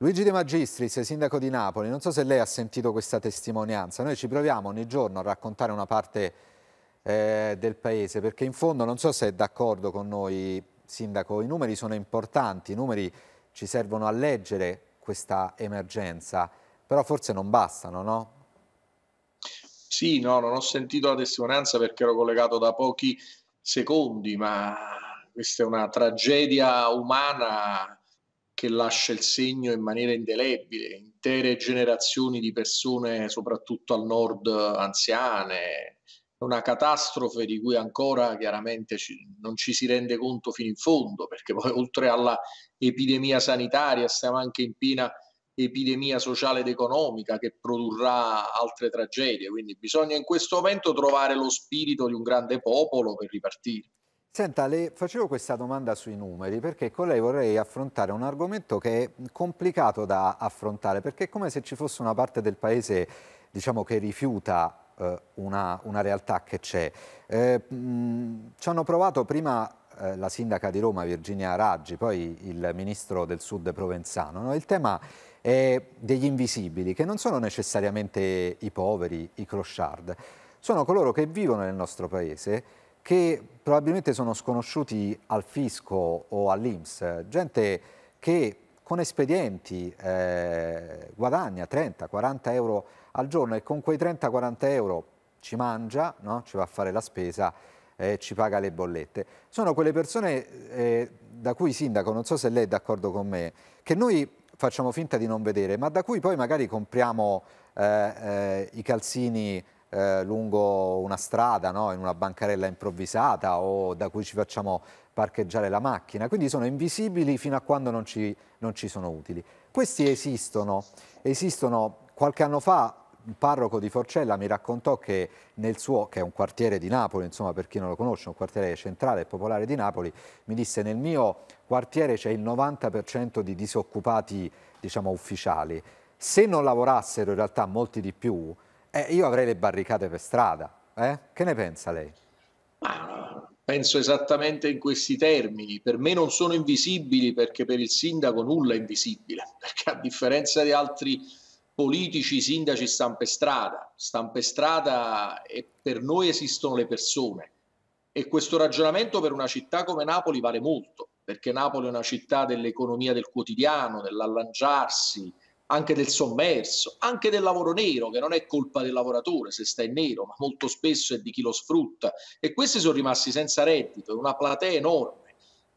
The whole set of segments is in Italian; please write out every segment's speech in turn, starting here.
Luigi De Magistris, sindaco di Napoli, non so se lei ha sentito questa testimonianza, noi ci proviamo ogni giorno a raccontare una parte eh, del paese, perché in fondo non so se è d'accordo con noi, sindaco, i numeri sono importanti, i numeri ci servono a leggere questa emergenza, però forse non bastano, no? Sì, no, non ho sentito la testimonianza perché ero collegato da pochi secondi, ma questa è una tragedia umana che lascia il segno in maniera indelebile, intere generazioni di persone, soprattutto al nord, anziane. una catastrofe di cui ancora chiaramente ci, non ci si rende conto fino in fondo, perché poi oltre alla epidemia sanitaria stiamo anche in piena epidemia sociale ed economica che produrrà altre tragedie, quindi bisogna in questo momento trovare lo spirito di un grande popolo per ripartire. Senta, le facevo questa domanda sui numeri perché con lei vorrei affrontare un argomento che è complicato da affrontare perché è come se ci fosse una parte del paese diciamo, che rifiuta eh, una, una, realtà che c'è. Eh, ci hanno provato prima eh, la sindaca di Roma Virginia Raggi, poi il ministro del sud Provenzano. No? Il tema è degli invisibili che non sono necessariamente i poveri, i clochard, sono coloro che vivono nel nostro paese che probabilmente sono sconosciuti al fisco o all'Inps, gente che con espedienti eh, guadagna 30-40 euro al giorno e con quei 30-40 euro ci mangia, no? ci va a fare la spesa, eh, ci paga le bollette. Sono quelle persone eh, da cui sindaco, non so se lei è d'accordo con me, che noi facciamo finta di non vedere, ma da cui poi magari compriamo eh, eh i calzini eh, lungo una strada, no? in una bancarella improvvisata o da cui ci facciamo parcheggiare la macchina, quindi sono invisibili fino a quando non ci, non ci sono utili. Questi esistono, esistono qualche anno fa il parroco di Forcella mi raccontò che nel suo, che è un quartiere di Napoli, insomma per chi non lo conosce, un quartiere centrale e popolare di Napoli, mi disse nel mio quartiere c'è il 90% di disoccupati diciamo ufficiali, se non lavorassero in realtà molti di più eh, io avrei le barricate per strada, eh? che ne pensa lei? Ma penso esattamente in questi termini, per me non sono invisibili perché per il sindaco nulla è invisibile, perché a differenza di altri politici, i sindaci stampe strada, stampe strada e per noi esistono le persone e questo ragionamento per una città come Napoli vale molto, perché Napoli è una città dell'economia del quotidiano, dell'allangiarsi, anche del sommerso, anche del lavoro nero, che non è colpa del lavoratore se sta in nero, ma molto spesso è di chi lo sfrutta. E questi sono rimasti senza reddito, in una platea enorme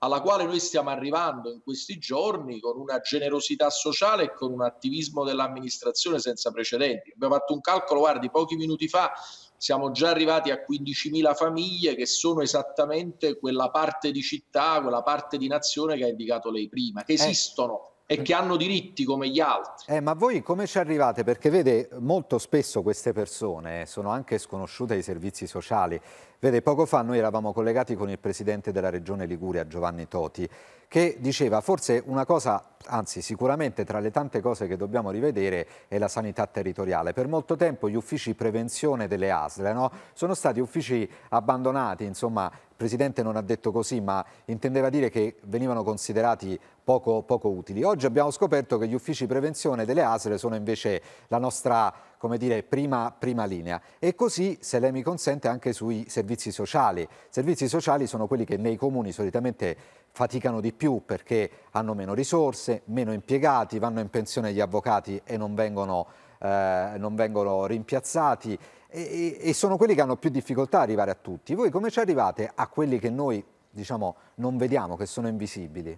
alla quale noi stiamo arrivando in questi giorni con una generosità sociale e con un attivismo dell'amministrazione senza precedenti. Abbiamo fatto un calcolo, guardi, pochi minuti fa siamo già arrivati a 15.000 famiglie che sono esattamente quella parte di città, quella parte di nazione che ha indicato lei prima, che eh. esistono. Eh e che hanno diritti come gli altri. Eh, ma voi come ci arrivate? Perché vede, molto spesso queste persone sono anche sconosciute ai servizi sociali. Vede, poco fa noi eravamo collegati con il presidente della regione Liguria, Giovanni Toti, che diceva forse una cosa, anzi sicuramente tra le tante cose che dobbiamo rivedere è la sanità territoriale. Per molto tempo gli uffici prevenzione delle ASL no? sono stati uffici abbandonati, insomma il Presidente non ha detto così ma intendeva dire che venivano considerati poco, poco utili. Oggi abbiamo scoperto che gli uffici prevenzione delle ASL sono invece la nostra come dire, prima, prima, linea. E così, se lei mi consente, anche sui servizi sociali. I servizi sociali sono quelli che nei comuni solitamente faticano di più perché hanno meno risorse, meno impiegati, vanno in pensione gli avvocati e non vengono, eh, non vengono rimpiazzati e, e sono quelli che hanno più difficoltà ad arrivare a tutti. Voi come ci arrivate a quelli che noi diciamo, non vediamo, che sono invisibili?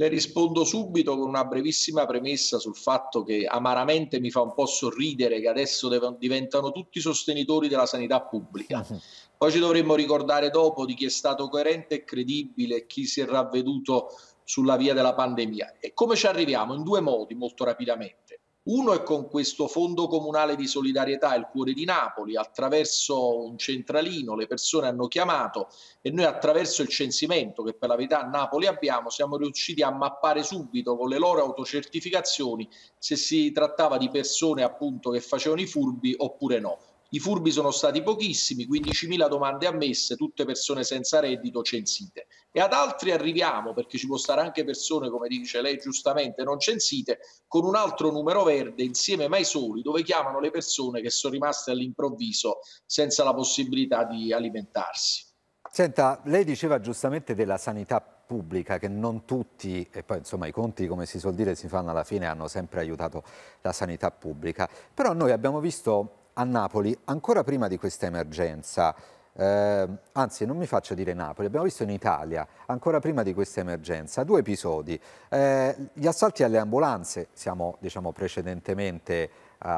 Le rispondo subito con una brevissima premessa sul fatto che amaramente mi fa un po' sorridere che adesso dev- diventano tutti sostenitori della sanità pubblica. Mhm. Poi ci dovremmo ricordare dopo di chi è stato coerente e credibile, chi si è ravveduto sulla via della pandemia. E come ci arriviamo? In due modi, molto rapidamente. Uno è con questo fondo comunale di solidarietà, il cuore di Napoli, attraverso un centralino le persone hanno chiamato e noi attraverso il censimento che per la verità a Napoli abbiamo siamo riusciti a mappare subito con le loro autocertificazioni se si trattava di persone appunto che facevano i furbi oppure no. I furbi sono stati pochissimi, 15.000 domande ammesse, tutte persone senza reddito censite. E ad altri arriviamo, perché ci può stare anche persone, come dice lei giustamente, non censite, con un altro numero verde, insieme mai soli, dove chiamano le persone che sono rimaste all'improvviso senza la possibilità di alimentarsi. Senta, lei diceva giustamente della sanità pubblica che non tutti, e poi insomma i conti come si suol dire si fanno alla fine, hanno sempre aiutato la sanità pubblica, però noi abbiamo visto a Napoli, ancora prima di questa emergenza, eh, anzi non mi faccio dire Napoli, abbiamo visto in Italia, ancora prima di questa emergenza, due episodi. Eh, gli assalti alle ambulanze, siamo diciamo, precedentemente eh,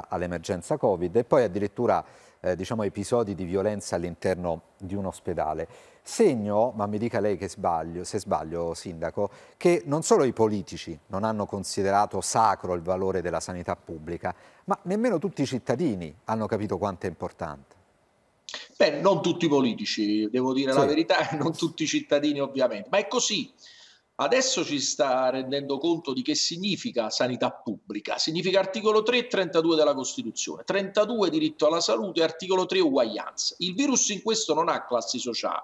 all'emergenza Covid, e poi addirittura eh, diciamo, episodi di violenza all'interno di un ospedale. Segno, ma mi dica lei che sbaglio, se sbaglio Sindaco, che non solo i politici non hanno considerato sacro il valore della sanità pubblica, ma nemmeno tutti i cittadini hanno capito quanto è importante. Beh, non tutti i politici, devo dire sì. la verità, non tutti i cittadini ovviamente, ma è così. Adesso ci sta rendendo conto di che significa sanità pubblica. Significa articolo 3 e 32 della Costituzione, 32 diritto alla salute articolo 3 uguaglianza. Il virus in questo non ha classi sociali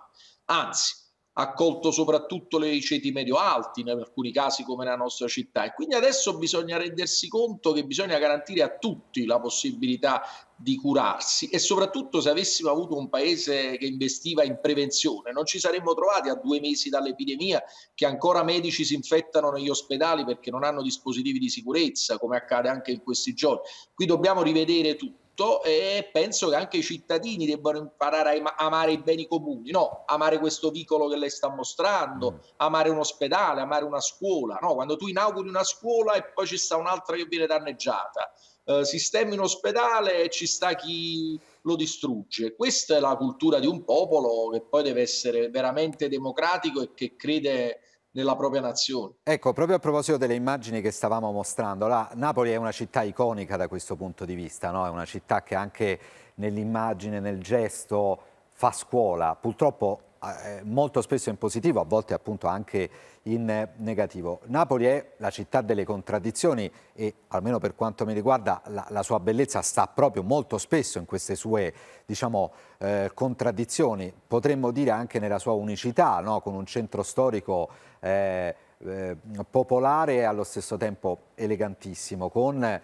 anzi ha colto soprattutto i ceti medio-alti in alcuni casi come la nostra città e quindi adesso bisogna rendersi conto che bisogna garantire a tutti la possibilità di curarsi e soprattutto se avessimo avuto un paese che investiva in prevenzione non ci saremmo trovati a due mesi dall'epidemia che ancora medici si infettano negli ospedali perché non hanno dispositivi di sicurezza come accade anche in questi giorni. Qui dobbiamo rivedere tutto tutto e penso che anche i cittadini debbano imparare a amare i beni comuni, no? amare questo vicolo che lei sta mostrando, mm. amare un ospedale, amare una scuola, no? quando tu inauguri una scuola e poi ci sta un'altra che viene danneggiata, eh, sistemi un ospedale e ci sta chi lo distrugge. Questa è la cultura di un popolo che poi deve essere veramente democratico e che crede nella propria nazione. Ecco, proprio a proposito delle immagini che stavamo mostrando, la Napoli è una città iconica da questo punto di vista, no? è una città che anche nell'immagine, nel gesto fa scuola. Purtroppo eh, molto spesso in positivo, a volte appunto anche in negativo. Napoli è la città delle contraddizioni e almeno per quanto mi riguarda la, la sua bellezza sta proprio molto spesso in queste sue diciamo, eh, contraddizioni, potremmo dire anche nella sua unicità, no? con un centro storico eh, eh, popolare e allo stesso tempo elegantissimo, con eh,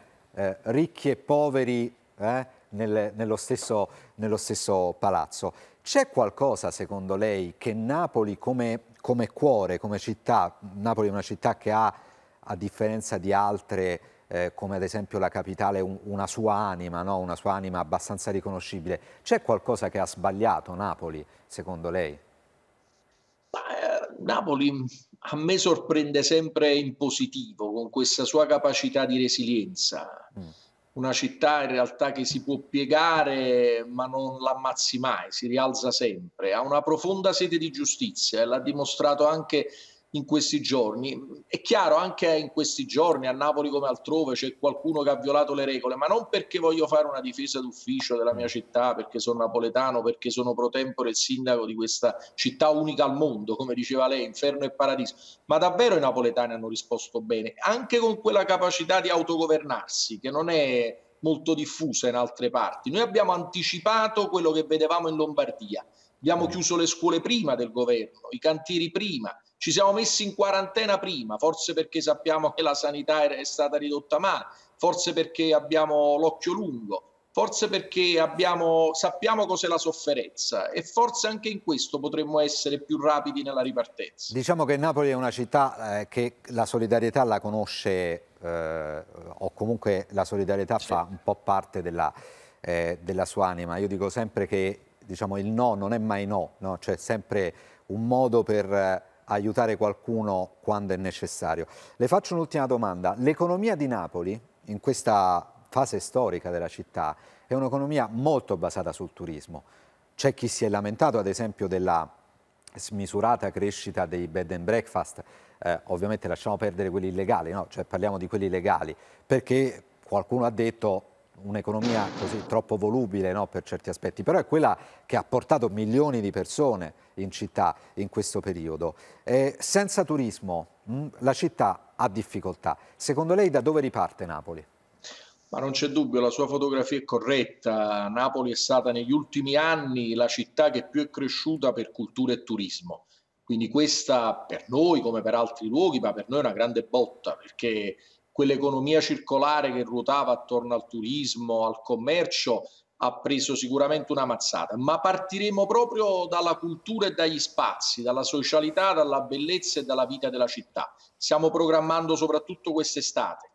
ricchi e poveri eh, nel, nello, stesso, nello stesso palazzo. C'è qualcosa, secondo lei, che Napoli come, come, cuore, come città, Napoli è una città che ha, a differenza di altre, eh, come ad esempio la capitale, un, una sua anima, no? una sua anima abbastanza riconoscibile, c'è qualcosa che ha sbagliato Napoli, secondo lei? Eh, Napoli a me sorprende sempre in positivo con questa sua capacità di resilienza. Mm una città in realtà che si può piegare ma non l'ammazzi mai, si rialza sempre, ha una profonda sede di giustizia e l'ha dimostrato anche in questi giorni. È chiaro, anche in questi giorni a Napoli come altrove c'è qualcuno che ha violato le regole, ma non perché voglio fare una difesa d'ufficio della mia città, perché sono napoletano, perché sono pro tempore il sindaco di questa città unica al mondo, come diceva lei, inferno e paradiso, ma davvero i napoletani hanno risposto bene, anche con quella capacità di autogovernarsi che non è molto diffusa in altre parti. Noi abbiamo anticipato quello che vedevamo in Lombardia. Abbiamo chiuso le scuole prima del governo, i cantieri prima, ci siamo messi in quarantena prima, forse perché sappiamo che la sanità è stata ridotta male, forse perché abbiamo l'occhio lungo, forse perché abbiamo, sappiamo cos'è la sofferenza e forse anche in questo potremmo essere più rapidi nella ripartenza. Diciamo che Napoli è una città eh, che la solidarietà la conosce eh, o comunque la solidarietà sì. fa un po' parte della, eh, della, sua anima. Io dico sempre che diciamo, il no non è mai no, no? c'è sempre un modo per aiutare qualcuno quando è necessario. Le faccio un'ultima domanda. L'economia di Napoli, in questa fase storica della città, è un'economia molto basata sul turismo. C'è chi si è lamentato, ad esempio, della smisurata crescita dei bed and breakfast, eh, ovviamente lasciamo perdere quelli illegali, no? cioè parliamo di quelli legali, perché qualcuno ha detto un'economia così troppo volubile no, per certi aspetti, però è quella che ha portato milioni di persone in città in questo periodo. Eh, senza turismo mh, mm, la città ha difficoltà. Secondo lei da dove riparte Napoli? Ma non c'è dubbio, la sua fotografia è corretta. Napoli è stata negli ultimi anni la città che più è cresciuta per cultura e turismo. Quindi questa per noi, come per altri luoghi, ma per noi è una grande botta, perché quell'economia circolare che ruotava attorno al turismo, al commercio, ha preso sicuramente una mazzata, ma partiremo proprio dalla cultura e dagli spazi, dalla socialità, dalla bellezza e dalla vita della città. Stiamo programmando soprattutto quest'estate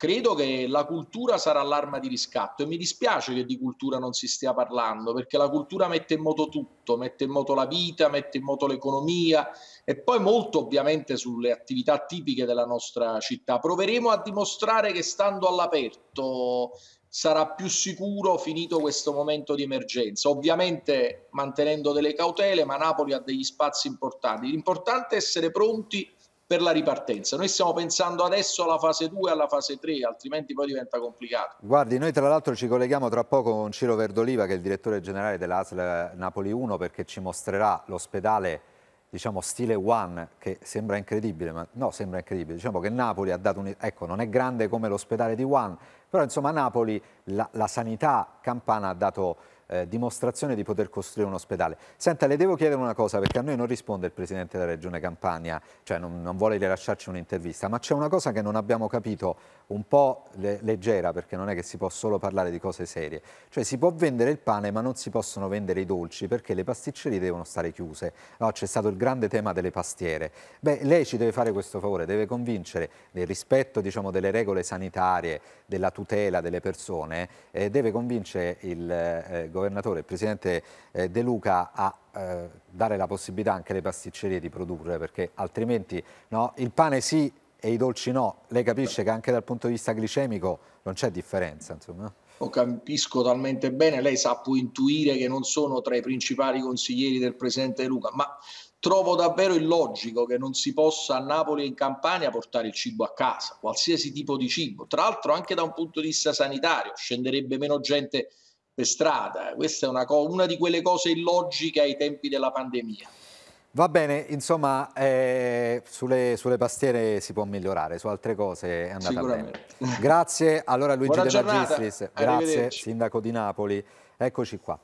credo che la cultura sarà l'arma di riscatto e mi dispiace che di cultura non si stia parlando perché la cultura mette in moto tutto, mette in moto la vita, mette in moto l'economia e poi molto ovviamente sulle attività tipiche della nostra città. Proveremo a dimostrare che stando all'aperto sarà più sicuro finito questo momento di emergenza, ovviamente mantenendo delle cautele, ma Napoli ha degli spazi importanti. L'importante è essere pronti per la ripartenza. Noi stiamo pensando adesso alla fase 2 e alla fase 3, altrimenti poi diventa complicato. Guardi, noi tra l'altro ci colleghiamo tra poco con Ciro Verdoliva, che è il direttore generale dell'ASL Napoli 1, perché ci mostrerà l'ospedale diciamo stile One, che sembra incredibile, ma no, sembra incredibile, diciamo che Napoli ha dato un... ecco, non è grande come l'ospedale di One, però insomma a Napoli la, la sanità campana ha dato eh, dimostrazione di poter costruire un ospedale. Senta, le devo chiedere una cosa, perché a noi non risponde il Presidente della Regione Campania, cioè non, non vuole rilasciarci un'intervista, ma c'è una cosa che non abbiamo capito, un po' le, leggera, perché non è che si può solo parlare di cose serie. Cioè si può vendere il pane, ma non si possono vendere i dolci, perché le pasticcerie devono stare chiuse. No, c'è stato il grande tema delle pastiere. Beh, lei ci deve fare questo favore, deve convincere del rispetto diciamo, delle regole sanitarie, della tutela delle persone, eh, deve convincere il eh, governo governatore, il presidente eh, De Luca a eh, dare la possibilità anche alle pasticcerie di produrre, perché altrimenti no, il pane sì e i dolci no. Lei capisce che anche dal punto di vista glicemico non c'è differenza, insomma lo capisco talmente bene, lei sa, può intuire che non sono tra i principali consiglieri del presidente De Luca, ma trovo davvero illogico che non si possa a Napoli e in Campania portare il cibo a casa, qualsiasi tipo di cibo, tra l'altro anche da un punto di vista sanitario, scenderebbe meno gente per strada. Questa è una, una di quelle cose illogiche ai tempi della pandemia. Va bene, insomma, eh, sulle, sulle, pastiere si può migliorare, su altre cose è andata bene. Grazie, allora Luigi Buona De Magistris, grazie Sindaco di Napoli, eccoci qua.